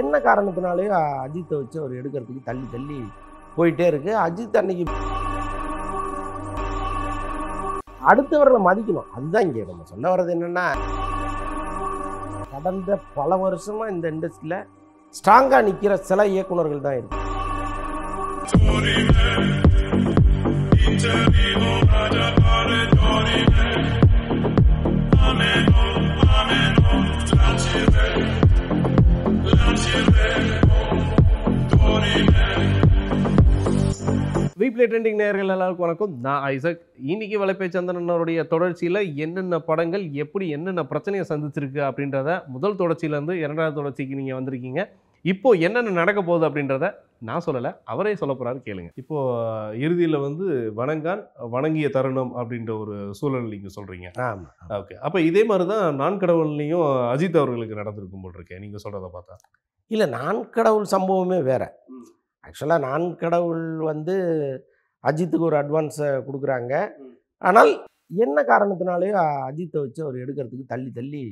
என்ன காரணத்தினாலேயோ அஜித்தை வச்சு அவர் எடுக்கிறதுக்கு தள்ளி தள்ளி போயிட்டே இருக்கு அஜித் அன்னைக்கு அடுத்தவர்களை மதிக்கணும் அதுதான் இங்கே நம்ம சொல்ல வர்றது என்னென்னா கடந்த பல வருஷமாக இந்த இண்டஸ்ட்ரியில் ஸ்ட்ராங்காக நிற்கிற சில இயக்குநர்கள் தான் இருக்கு வீப்ளே ட்ரெண்டிங் நேர்கள் எல்லாருக்கும் வணக்கம் நான் ஐசக் இன்னைக்கு வலைப்பேச்சந்திரனருடைய தொடர்ச்சியில் என்னென்ன படங்கள் எப்படி என்னென்ன பிரச்சனையை சந்திச்சிருக்கு அப்படின்றத முதல் தொடர்ச்சியிலேருந்து இரண்டாவது தொடர்ச்சிக்கு நீங்கள் வந்திருக்கீங்க இப்போது என்னென்ன நடக்க போகுது அப்படின்றத நான் சொல்லலை அவரே சொல்ல போகிறாரு கேளுங்க இப்போது இறுதியில் வந்து வணங்கான் வணங்கிய தருணம் அப்படின்ற ஒரு சூழல் நீங்கள் சொல்கிறீங்க ஆமாம் ஓகே அப்போ இதே மாதிரி தான் நான் கடவுள்லேயும் அஜித் அவர்களுக்கு நடந்திருக்கும் போல் இருக்கேன் நீங்கள் சொல்கிறத பார்த்தா இல்லை நான் கடவுள் சம்பவமே வேறு ஆக்சுவலாக நான் கடவுள் வந்து அஜித்துக்கு ஒரு அட்வான்ஸை கொடுக்குறாங்க ஆனால் என்ன காரணத்தினாலேயோ அஜித்தை வச்சு அவர் எடுக்கிறதுக்கு தள்ளி தள்ளி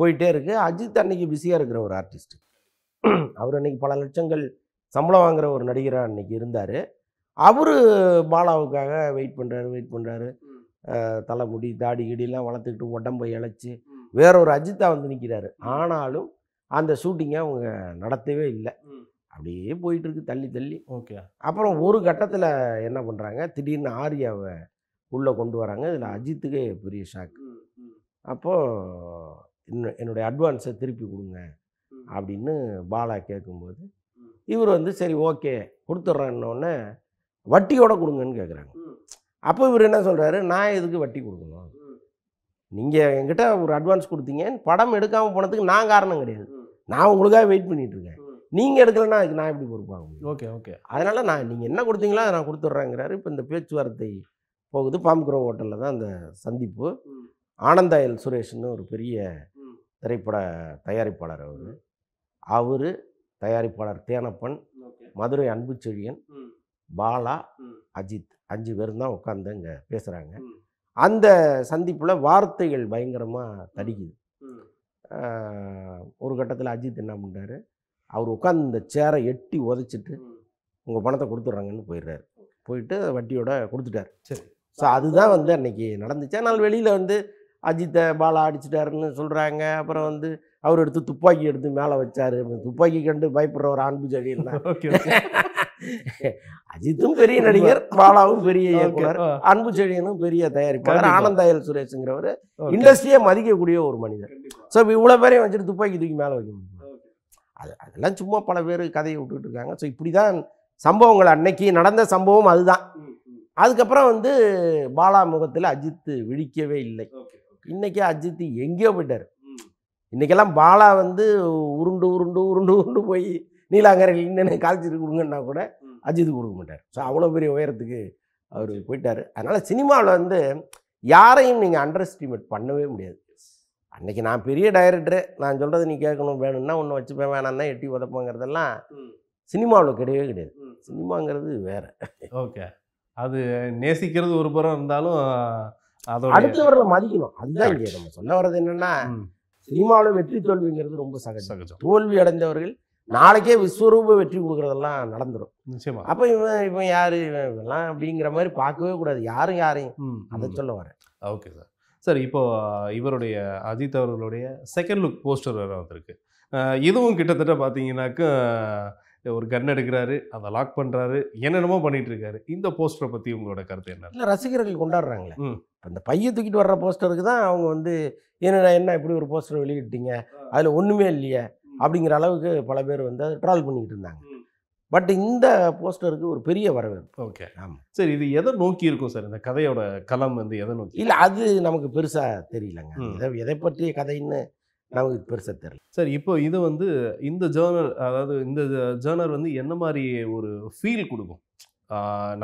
போயிட்டே இருக்குது அஜித் அன்னைக்கு பிஸியாக இருக்கிற ஒரு ஆர்டிஸ்ட் அவர் அன்றைக்கி பல லட்சங்கள் சம்பளம் வாங்குகிற ஒரு நடிகராக அன்றைக்கி இருந்தார் அவர் பாலாவுக்காக வெயிட் பண்ணுறாரு வெயிட் பண்ணுறாரு தலைமுடி தாடி கிடிலாம் வளர்த்துக்கிட்டு உடம்பை இழைச்சி வேற ஒரு அஜித்தா வந்து நிற்கிறாரு ஆனாலும் அந்த ஷூட்டிங்கை அவங்க நடத்தவே இல்லை அப்படியே இருக்கு தள்ளி தள்ளி ஓகே அப்புறம் ஒரு கட்டத்தில் என்ன பண்ணுறாங்க திடீர்னு ஆரியாவை உள்ளே கொண்டு வராங்க இதில் அஜித்துக்கே பெரிய ஷாக் அப்போது என்னுடைய அட்வான்ஸை திருப்பி கொடுங்க அப்படின்னு பாலா கேட்கும்போது இவர் வந்து சரி ஓகே கொடுத்துட்றேன்னொன்னே வட்டியோட கொடுங்கன்னு கேட்குறாங்க அப்போ இவர் என்ன சொல்கிறாரு நான் எதுக்கு வட்டி கொடுக்கணும் நீங்கள் என்கிட்ட ஒரு அட்வான்ஸ் கொடுத்தீங்க படம் எடுக்காமல் போனதுக்கு நான் காரணம் கிடையாது நான் உங்களுக்காக வெயிட் பண்ணிகிட்ருக்கேன் நீங்கள் எடுக்கலைன்னா அதுக்கு நான் எப்படி பொறுப்பாங்க ஓகே ஓகே அதனால் நான் நீங்கள் என்ன கொடுத்தீங்களோ அதை நான் கொடுத்துட்றேங்கிறாரு இப்போ இந்த பேச்சுவார்த்தை போகுது பாம்குரோ ஹோட்டலில் தான் அந்த சந்திப்பு ஆனந்தாயல் சுரேஷ்னு ஒரு பெரிய திரைப்பட தயாரிப்பாளர் அவர் அவர் தயாரிப்பாளர் தேனப்பன் மதுரை அன்பு செழியன் பாலா அஜித் அஞ்சு பேரும் தான் உட்காந்து இங்கே பேசுகிறாங்க அந்த சந்திப்பில் வார்த்தைகள் பயங்கரமாக தடிக்குது ஒரு கட்டத்தில் அஜித் என்ன பண்ணுறாரு அவர் உட்காந்து இந்த சேரை எட்டி உதச்சிட்டு உங்கள் பணத்தை கொடுத்துட்றாங்கன்னு போயிடுறாரு போயிட்டு வட்டியோட கொடுத்துட்டார் சரி ஸோ அதுதான் வந்து அன்றைக்கி நடந்துச்சு ஆனால் வெளியில் வந்து அஜித்தை பாலா அடிச்சிட்டாருன்னு சொல்கிறாங்க அப்புறம் வந்து அவர் எடுத்து துப்பாக்கி எடுத்து மேலே வச்சார் துப்பாக்கி கண்டு பயப்படுற ஒரு அன்பு ஜவியெல்லாம் அஜித்தும் பெரிய நடிகர் பாலாவும் பெரிய இயக்குனர் அன்பு செழியனும் பெரிய தயாரிப்பாளர் ஆனந்தாயல் சுரேஷுங்கிறவர் இண்டஸ்ட்ரியை மதிக்கக்கூடிய ஒரு மனிதர் ஸோ இவ்வளோ பேரையும் வச்சுட்டு துப்பாக்கி தூக்கி மேலே வைக்க முடியும் அது அதெல்லாம் சும்மா பல பேர் கதையை விட்டுக்கிட்டு இருக்காங்க ஸோ இப்படி தான் சம்பவங்கள் அன்னைக்கு நடந்த சம்பவம் அதுதான் அதுக்கப்புறம் வந்து பாலா முகத்தில் அஜித்து விழிக்கவே இல்லை இன்றைக்கி அஜித் எங்கேயோ போயிட்டார் இன்றைக்கெல்லாம் பாலா வந்து உருண்டு உருண்டு உருண்டு உருண்டு போய் நீலாங்கரையில் நின்று காய்ச்சிட்டு கொடுங்கன்னா கூட அஜித் கொடுக்க மாட்டார் ஸோ அவ்வளோ பெரிய உயரத்துக்கு அவர் போயிட்டார் அதனால் சினிமாவில் வந்து யாரையும் நீங்கள் அண்டர் எஸ்டிமேட் பண்ணவே முடியாது அன்றைக்கி நான் பெரிய டைரக்டரு நான் சொல்கிறது நீ கேட்கணும் வேணும்னா ஒன்று வச்சுப்பேன் வேணாம்னா எட்டி உதப்பங்கிறதெல்லாம் சினிமாவில் கிடையவே கிடையாது சினிமாங்கிறது வேறு ஓகே அது நேசிக்கிறது ஒரு புறம் இருந்தாலும் அடுத்தவர்களை மதிக்கணும் அதுதான் இங்கே நம்ம சொல்ல வர்றது என்னென்னா சினிமாவில் வெற்றி தோல்விங்கிறது ரொம்ப சகஜம் சகஜம் தோல்வி அடைந்தவர்கள் நாளைக்கே விஸ்வரூப வெற்றி கொடுக்குறதெல்லாம் நடந்துடும் நிச்சயமா அப்போ இவன் இவன் யார் இவன் இவெல்லாம் அப்படிங்கிற மாதிரி பார்க்கவே கூடாது யாரும் யாரையும் அதை சொல்ல வரேன் ஓகே சார் சார் இப்போது இவருடைய அஜித் அவர்களுடைய செகண்ட் லுக் போஸ்டர் வேறு வந்திருக்கு இதுவும் கிட்டத்தட்ட பார்த்தீங்கன்னாக்கா ஒரு கன் எடுக்கிறாரு அதை லாக் பண்ணுறாரு என்னென்னமோ பண்ணிகிட்ருக்காரு இருக்காரு இந்த போஸ்டரை பற்றி உங்களோட கருத்து என்ன இல்லை ரசிகர்கள் கொண்டாடுறாங்களே அந்த பையை தூக்கிட்டு வர்ற போஸ்டருக்கு தான் அவங்க வந்து என்னடா என்ன இப்படி ஒரு போஸ்டர் வெளியிட்டீங்க அதில் ஒன்றுமே இல்லையே அப்படிங்கிற அளவுக்கு பல பேர் வந்து அதை ட்ரால் பண்ணிக்கிட்டு இருந்தாங்க பட் இந்த போஸ்டருக்கு ஒரு பெரிய வரவேற்பு ஓகே ஆமாம் சரி இது எதை நோக்கி இருக்கும் சார் இந்த கதையோட களம் வந்து எதை நோக்கி இல்லை அது நமக்கு பெருசாக தெரியலங்க எதை எதை பற்றிய கதைன்னு நமக்கு பெருசாக தெரியல சார் இப்போ இது வந்து இந்த ஜேர்னல் அதாவது இந்த ஜேர்னல் வந்து என்ன மாதிரி ஒரு ஃபீல் கொடுக்கும்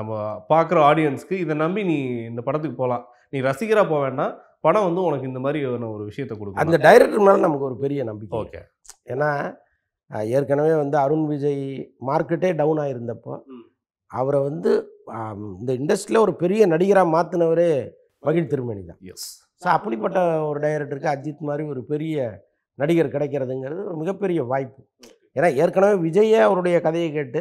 நம்ம பார்க்குற ஆடியன்ஸ்க்கு இதை நம்பி நீ இந்த படத்துக்கு போகலாம் நீ ரசிகராக போக வேண்டாம் படம் வந்து உனக்கு இந்த மாதிரி ஒரு விஷயத்தை கொடுக்கும் அந்த டைரக்டர் மேலே நமக்கு ஒரு பெரிய நம்பிக்கை ஓகே ஏன்னா ஏற்கனவே வந்து அருண் விஜய் மார்க்கெட்டே டவுன் ஆகியிருந்தப்போ அவரை வந்து இந்த இண்டஸ்ட்ரியில் ஒரு பெரிய நடிகராக மாற்றினவரே மகிழ் திருமணி தான் எஸ் ஸோ அப்படிப்பட்ட ஒரு டைரக்டருக்கு அஜித் மாதிரி ஒரு பெரிய நடிகர் கிடைக்கிறதுங்கிறது ஒரு மிகப்பெரிய வாய்ப்பு ஏன்னா ஏற்கனவே விஜயே அவருடைய கதையை கேட்டு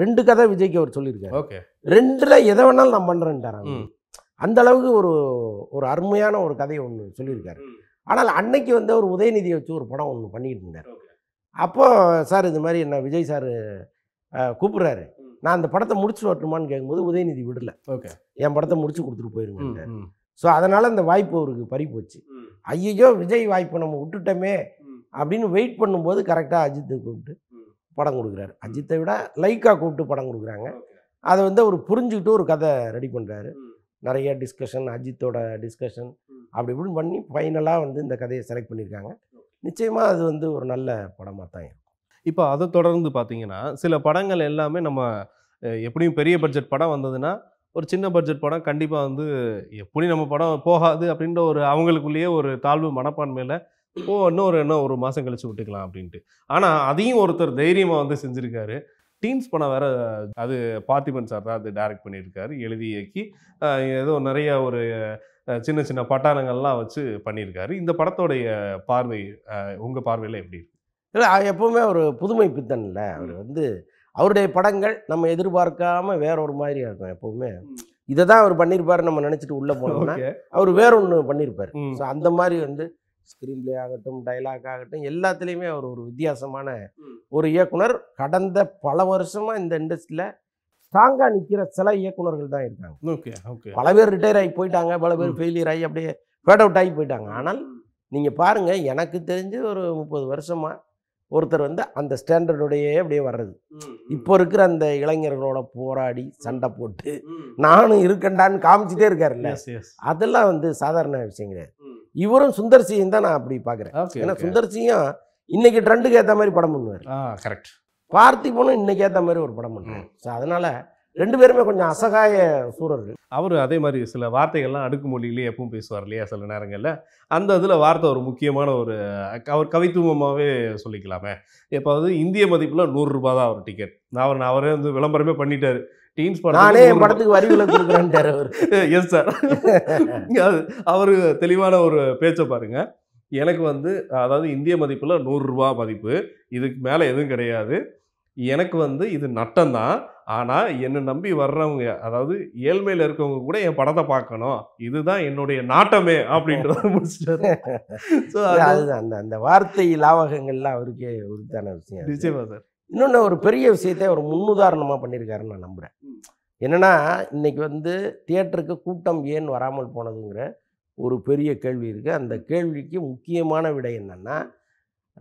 ரெண்டு கதை விஜய்க்கு அவர் சொல்லியிருக்காரு ஓகே ரெண்டில் எதை வேணாலும் நான் பண்ணுறேன்ட்டாரா அந்த அளவுக்கு ஒரு ஒரு அருமையான ஒரு கதையை ஒன்று சொல்லியிருக்காரு ஆனால் அன்னைக்கு வந்து அவர் உதயநிதியை வச்சு ஒரு படம் ஒன்று பண்ணிக்கிட்டு இருந்தார் அப்போது சார் இது மாதிரி என்ன விஜய் சார் கூப்பிட்றாரு நான் அந்த படத்தை முடிச்சு வரட்டுமான்னு கேட்கும்போது உதயநிதி விடல ஓகே என் படத்தை முடிச்சு கொடுத்துட்டு போயிருங்க ஸோ அதனால் அந்த வாய்ப்பு அவருக்கு பறி போச்சு ஐயோ விஜய் வாய்ப்பை நம்ம விட்டுட்டோமே அப்படின்னு வெயிட் பண்ணும்போது கரெக்டாக அஜித்தை கூப்பிட்டு படம் கொடுக்குறாரு அஜித்தை விட லைக்காக கூப்பிட்டு படம் கொடுக்குறாங்க அதை வந்து அவர் புரிஞ்சுக்கிட்டு ஒரு கதை ரெடி பண்ணுறாரு நிறைய டிஸ்கஷன் அஜித்தோட டிஸ்கஷன் அப்படி இப்படின்னு பண்ணி ஃபைனலாக வந்து இந்த கதையை செலக்ட் பண்ணியிருக்காங்க நிச்சயமாக அது வந்து ஒரு நல்ல படமாக தான் இருக்கும் இப்போ அதை தொடர்ந்து பார்த்தீங்கன்னா சில படங்கள் எல்லாமே நம்ம எப்படியும் பெரிய பட்ஜெட் படம் வந்ததுன்னா ஒரு சின்ன பட்ஜெட் படம் கண்டிப்பாக வந்து எப்படி நம்ம படம் போகாது அப்படின்ற ஒரு அவங்களுக்குள்ளேயே ஒரு தாழ்வு மனப்பான்மையில் இப்போது இன்னும் ஒரு இன்னும் ஒரு மாதம் கழித்து விட்டுக்கலாம் அப்படின்ட்டு ஆனால் அதையும் ஒருத்தர் தைரியமாக வந்து செஞ்சுருக்காரு டீன்ஸ் படம் வேற அது பார்த்திபன் சார் தான் அது டைரக்ட் பண்ணியிருக்காரு எழுதி இயக்கி ஏதோ நிறைய ஒரு சின்ன சின்ன பட்டாளங்கள்லாம் வச்சு பண்ணியிருக்காரு இந்த படத்தோடைய பார்வை உங்கள் பார்வையில் எப்படி இருக்கு இல்லை எப்போவுமே ஒரு புதுமை இல்லை அவர் வந்து அவருடைய படங்கள் நம்ம எதிர்பார்க்காம வேற ஒரு மாதிரியாக இருக்கும் எப்போவுமே இதை தான் அவர் பண்ணியிருப்பாரு நம்ம நினச்சிட்டு உள்ளே போனோம்னா அவர் வேற ஒன்று பண்ணியிருப்பார் ஸோ அந்த மாதிரி வந்து ஸ்கிரீன் பிளே ஆகட்டும் டைலாக் ஆகட்டும் எல்லாத்துலேயுமே அவர் ஒரு வித்தியாசமான ஒரு இயக்குனர் கடந்த பல வருஷமாக இந்த இண்டஸ்ட்ரியில் ஸ்ட்ராங்காக நிற்கிற சில இயக்குநர்கள் தான் இருக்காங்க ஓகே ஓகே பல பேர் ரிட்டையர் ஆகி போயிட்டாங்க பல பேர் ஃபெயிலியர் ஆகி அப்படியே ஃபேட் அவுட் ஆகி போயிட்டாங்க ஆனால் நீங்கள் பாருங்கள் எனக்கு தெரிஞ்சு ஒரு முப்பது வருஷமாக ஒருத்தர் வந்து அந்த ஸ்டாண்டர்டோடையே அப்படியே வர்றது இப்போ இருக்கிற அந்த இளைஞர்களோட போராடி சண்டை போட்டு நானும் இருக்கண்டான்னு காமிச்சிட்டே இருக்காருல்ல அதெல்லாம் வந்து சாதாரண விஷயம் கிடையாது இவரும் சுந்தர்சியும் தான் நான் அப்படி பார்க்குறேன் ஏன்னா சுந்தர்சியும் இன்னைக்கு ட்ரெண்டுக்கு ஏற்ற மாதிரி படம் பண்ணுவார் கரெக்ட் பார்த்திபனும் இன்னைக்கு ஏற்ற மாதிரி ஒரு படம் பண்ணுவார் ஸோ அதனால் ரெண்டு பேருமே கொஞ்சம் அசகாய சூரர்கள் அவர் அதே மாதிரி சில வார்த்தைகள்லாம் அடுக்கு மொழியிலேயே எப்பவும் பேசுவார் இல்லையா சில நேரங்களில் அந்த இதில் வார்த்தை ஒரு முக்கியமான ஒரு அவர் கவித்துவமாகவே சொல்லிக்கலாமே இப்போ வந்து இந்திய மதிப்பில் நூறுரூபா தான் அவர் டிக்கெட் அவர் அவரே வந்து விளம்பரமே பண்ணிட்டார் டீன்ஸ் படம் நானே என் படத்துக்கு வரி அவர் எஸ் சார் அவர் தெளிவான ஒரு பேச்சை பாருங்கள் எனக்கு வந்து அதாவது இந்திய மதிப்பில் நூறுரூபா மதிப்பு இதுக்கு மேலே எதுவும் கிடையாது எனக்கு வந்து இது நட்டம்தான் ஆனால் என்னை நம்பி வர்றவங்க அதாவது ஏழ்மையில் இருக்கவங்க கூட என் படத்தை பார்க்கணும் இதுதான் என்னுடைய நாட்டமே அப்படின்றத முடிச்சிட்டாரு ஸோ அதுதான் அந்த அந்த வார்த்தை லாவகங்கள்லாம் அவருக்கே உறுதியான விஷயம் நிச்சயமா சார் இன்னொன்று ஒரு பெரிய விஷயத்தை ஒரு முன்னுதாரணமாக பண்ணியிருக்காருன்னு நான் நம்புகிறேன் என்னென்னா இன்றைக்கி வந்து தியேட்டருக்கு கூட்டம் ஏன் வராமல் போனதுங்கிற ஒரு பெரிய கேள்வி இருக்குது அந்த கேள்விக்கு முக்கியமான விடை என்னென்னா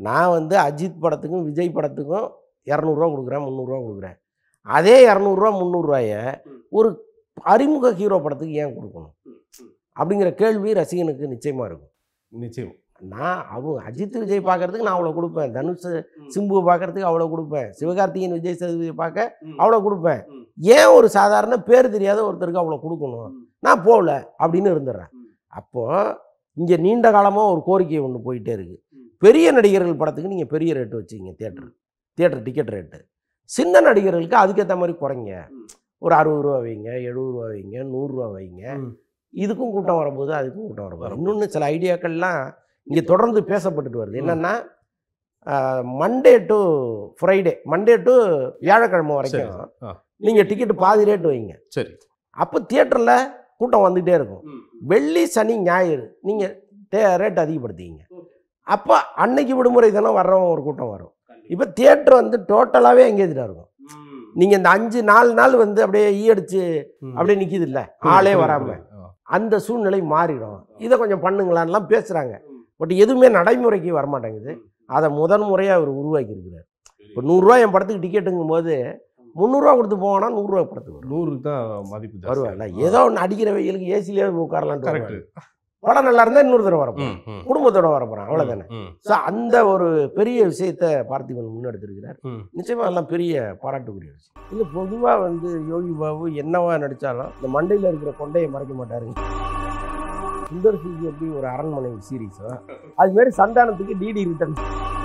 நான் வந்து அஜித் படத்துக்கும் விஜய் படத்துக்கும் இரநூறுவா கொடுக்குறேன் முந்நூறுரூவா கொடுக்குறேன் அதே இரநூறுவா முந்நூறுரூவாய ஒரு அறிமுக ஹீரோ படத்துக்கு ஏன் கொடுக்கணும் அப்படிங்கிற கேள்வி ரசிகனுக்கு நிச்சயமாக இருக்கும் நிச்சயம் நான் அவங்க அஜித் விஜய் பார்க்குறதுக்கு நான் அவ்வளோ கொடுப்பேன் தனுஷ் சிம்புவை பார்க்குறதுக்கு அவ்வளோ கொடுப்பேன் சிவகார்த்திகேயன் விஜய் சேதுபதியை பார்க்க அவ்வளோ கொடுப்பேன் ஏன் ஒரு சாதாரண பேர் தெரியாத ஒருத்தருக்கு அவ்வளோ கொடுக்கணும் நான் போகல அப்படின்னு இருந்துடுறேன் அப்போது இங்கே நீண்ட காலமாக ஒரு கோரிக்கை ஒன்று போயிட்டே இருக்குது பெரிய நடிகர்கள் படத்துக்கு நீங்கள் பெரிய ரேட்டு வச்சுக்கிங்க தேட்டருக்கு தியேட்டர் டிக்கெட் ரேட்டு சின்ன நடிகர்களுக்கு அதுக்கேற்ற மாதிரி குறைங்க ஒரு அறுபது ரூபா வைங்க எழுபது ரூபா வைங்க நூறுரூவா வைங்க இதுக்கும் கூட்டம் வரும்போது அதுக்கும் கூட்டம் வரும்போது இன்னொன்று சில ஐடியாக்கள்லாம் இங்கே தொடர்ந்து பேசப்பட்டுட்டு வருது என்னென்னா Monday to Friday Monday to வியாழக்கிழமை வரைக்கும் நீங்கள் டிக்கெட்டு பாதி ரேட்டு வைங்க சரி அப்போ தியேட்டரில் கூட்டம் வந்துகிட்டே இருக்கும் வெள்ளி சனி ஞாயிறு நீங்கள் ரேட் அதிகப்படுத்திங்க அப்போ அன்னைக்கு விடுமுறை தானே வர்றவங்க ஒரு கூட்டம் வரும் இப்போ தியேட்டர் வந்து டோட்டலாகவே எங்கேஜாக இருக்கும் நீங்கள் இந்த அஞ்சு நாலு நாள் வந்து அப்படியே ஈ அடிச்சு அப்படியே நிற்கிது இல்லை ஆளே வராமல் அந்த சூழ்நிலை மாறிடும் இதை கொஞ்சம் பண்ணுங்களான்லாம் பேசுகிறாங்க பட் எதுவுமே நடைமுறைக்கு வரமாட்டேங்குது அதை முதன் முறையாக அவர் உருவாக்கி இருக்கிறார் இப்போ நூறுரூவா என் படத்துக்கு டிக்கெட்டுங்கும் போது முந்நூறுரூவா கொடுத்து போனால் நூறுரூவா படத்துக்கு நூறு தான் மதிப்பு வருவாங்களா ஏதோ ஒன்று அடிக்கிற வெயிலுக்கு ஏசிலேயே உட்காரலாம் கரெக்ட் படம் நல்லா இருந்தால் இன்னொரு தடவை வரப்போம் குடும்பத்தோட வரப்போறான் அவ்வளோதானே ஸோ அந்த ஒரு பெரிய விஷயத்த பார்த்திபன் முன்னெடுத்திருக்கிறார் நிச்சயமா எல்லாம் பெரிய பாராட்டுக்குரிய விஷயம் இது பொதுவாக வந்து யோகி பாபு என்னவா நடிச்சாலும் இந்த மண்டையில இருக்கிற கொண்டையை மறைக்க மாட்டாருங்க சுந்தர் சிங் எப்படி ஒரு அரண்மனை அது அதுமாரி சந்தானத்துக்கு டிடி ரிட்டர்ன்